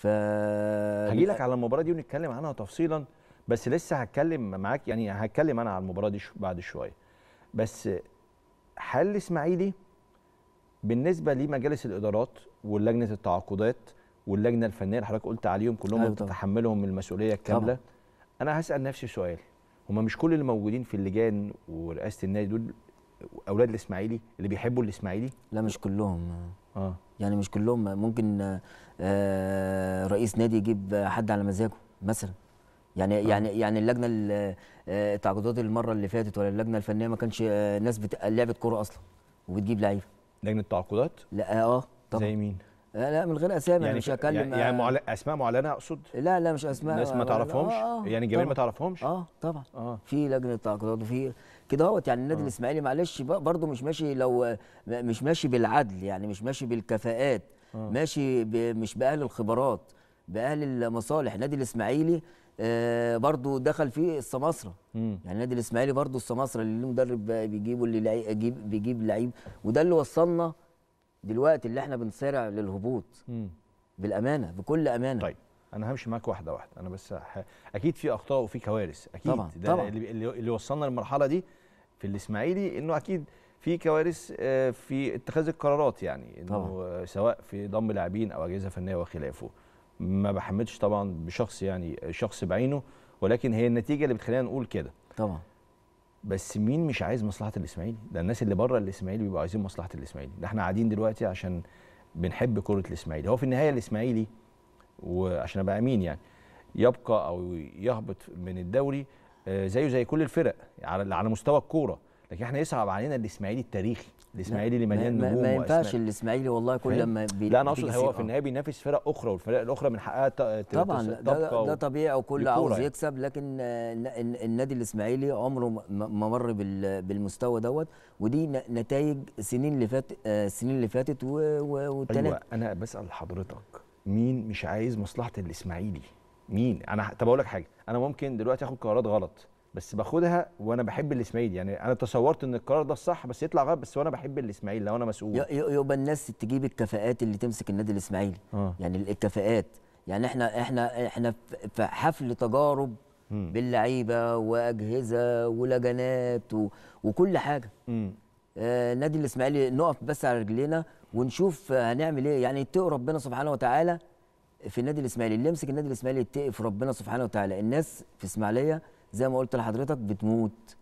ف هجي لك على المباراه دي ونتكلم عنها تفصيلا بس لسه هتكلم معاك يعني هتكلم انا على المباراه دي بعد شويه بس حل الاسماعيلي بالنسبه لمجالس الادارات ولجنه التعاقدات واللجنه الفنيه اللي حضرتك قلت عليهم كلهم أيوة بتتحملهم المسؤوليه الكامله طبعا. انا هسال نفسي سؤال هما مش كل اللي موجودين في اللجان ورئاسه النادي دول اولاد الاسماعيلي اللي بيحبوا الاسماعيلي لا مش كلهم اه يعني مش كلهم ممكن آه، رئيس نادي يجيب حد على مزاجه مثلا يعني آه. يعني يعني اللجنه آه، التعاقدات المره اللي فاتت ولا اللجنه الفنيه ما كانش آه، ناس لعبت كوره اصلا وبتجيب لعيبه لجنه التعاقدات لا اه طبعا زي مين لا من غير اسامي يعني مش هكلم يعني, يعني آه، معل... اسماء معلنه اقصد لا لا مش اسماء ناس ما تعرفهمش آه آه يعني جميل ما تعرفهمش اه طبعا آه. في لجنه تعاقدات وفي كده اهوت يعني النادي آه. الاسماعيلي معلش برضه مش ماشي لو مش ماشي بالعدل يعني مش ماشي بالكفاءات آه. ماشي ب... مش باهل الخبرات باهل المصالح النادي الاسماعيلي آه برضه دخل فيه السماسره يعني النادي الاسماعيلي برضه السماسره اللي المدرب بيجيبه اللي لعيب بيجيب لعيب وده اللي وصلنا دلوقتي اللي احنا بنصارع للهبوط مم. بالامانه بكل امانه طيب انا همشي معاك واحده واحده انا بس ح... اكيد في اخطاء وفي كوارث اكيد طبعا. ده طبعا. اللي, اللي وصلنا للمرحله دي في الاسماعيلي انه اكيد في كوارث آه، في اتخاذ القرارات يعني انه طبعا. سواء في ضم لاعبين او اجهزه فنيه وخلافه ما بحمدش طبعا بشخص يعني شخص بعينه ولكن هي النتيجه اللي بتخلينا نقول كده طبعا بس مين مش عايز مصلحه الاسماعيلي ده الناس اللي بره الاسماعيلي بيبقوا عايزين مصلحه الاسماعيلي ده احنا قاعدين دلوقتي عشان بنحب كره الاسماعيلي هو في النهايه الاسماعيلي وعشان ابقى امين يعني يبقى او يهبط من الدوري آه، زيه زي كل الفرق على على مستوى الكوره لكن احنا يصعب علينا الاسماعيلي التاريخي الاسماعيلي اللي مليان نجوم ما ينفعش الاسماعيلي والله كل ما بي... لا انا اقصد هو في آه. النهايه بينافس فرق اخرى والفرق الاخرى من حقها طبعا ده, ده طبيعي وكل عاوز يعني. يكسب لكن النادي الاسماعيلي عمره ما مر بالمستوى دوت ودي نتائج سنين اللي فات آه، السنين اللي فاتت والتلات ايوه انا بسال حضرتك مين مش عايز مصلحه الاسماعيلي مين انا طب اقول لك حاجه انا ممكن دلوقتي اخد قرارات غلط بس باخدها وانا بحب الاسماعيلي يعني انا تصورت ان القرار ده الصح بس يطلع غلط بس وانا بحب الاسماعيلي لو انا مسؤول يبقى الناس تجيب الكفاءات اللي تمسك النادي الاسماعيلي آه. يعني الكفاءات يعني احنا احنا احنا في حفل تجارب م. باللعيبه واجهزه ولجنات و... وكل حاجه آه نادي الاسماعيلي نقف بس على رجلينا ونشوف هنعمل ايه يعني يتقوا ربنا سبحانه وتعالى في النادي الاسماعيلي اللي يمسك النادي الاسماعيلي يتقي في ربنا سبحانه وتعالى الناس في اسماعيليه زي ما قلت لحضرتك بتموت